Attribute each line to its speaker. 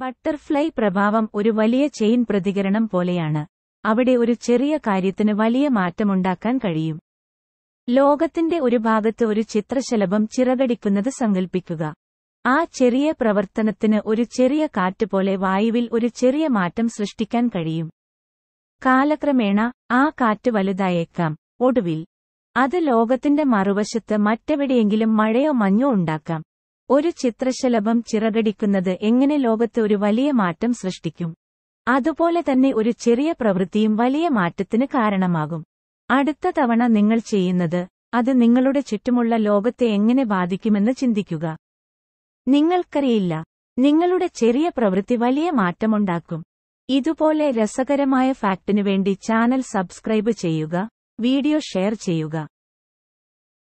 Speaker 1: butterfly പ്രഭാവം ഒരു വലിയ ചെയിൻ പ്രതികരണം പോലെയാണ് അവിടെ ഒരു ചെറിയ കാര്യത്തിന് വലിയ മാറ്റമുണ്ടാക്കാൻ കഴിയും ലോകത്തിന്റെ ഒരു ഭാഗത്ത് ഒരു ചിത്രശലഭം ചിറകടിക്കുന്നത് സങ്കൽപ്പിക്കുക ആ ചെറിയ പ്രവർത്തനത്തിന് ഒരു ചെറിയ കാറ്റ് പോലെ വായുവിൽ ഒരു ചെറിയ മാറ്റം സൃഷ്ടിക്കാൻ കഴിയും കാലക്രമേണ ആ കാറ്റ് വലുതായേക്കാം ഒടുവിൽ അത് ലോകത്തിന്റെ മറുവശത്ത് മറ്റെവിടെയെങ്കിലും മഴയോ മഞ്ഞോ ഉണ്ടാക്കാം ഒരു ചിത്രശലഭം ചിറകടിക്കുന്നത് എങ്ങനെ ലോകത്ത് ഒരു വലിയ മാറ്റം സൃഷ്ടിക്കും അതുപോലെ തന്നെ ഒരു ചെറിയ പ്രവൃത്തിയും വലിയ മാറ്റത്തിന് കാരണമാകും അടുത്ത തവണ നിങ്ങൾ ചെയ്യുന്നത് അത് നിങ്ങളുടെ ചുറ്റുമുള്ള ലോകത്തെ എങ്ങനെ ബാധിക്കുമെന്ന് ചിന്തിക്കുക നിങ്ങൾക്കറിയില്ല നിങ്ങളുടെ ചെറിയ പ്രവൃത്തി വലിയ മാറ്റമുണ്ടാക്കും ഇതുപോലെ രസകരമായ വേണ്ടി ചാനൽ സബ്സ്ക്രൈബ് ചെയ്യുക വീഡിയോ ഷെയർ ചെയ്യുക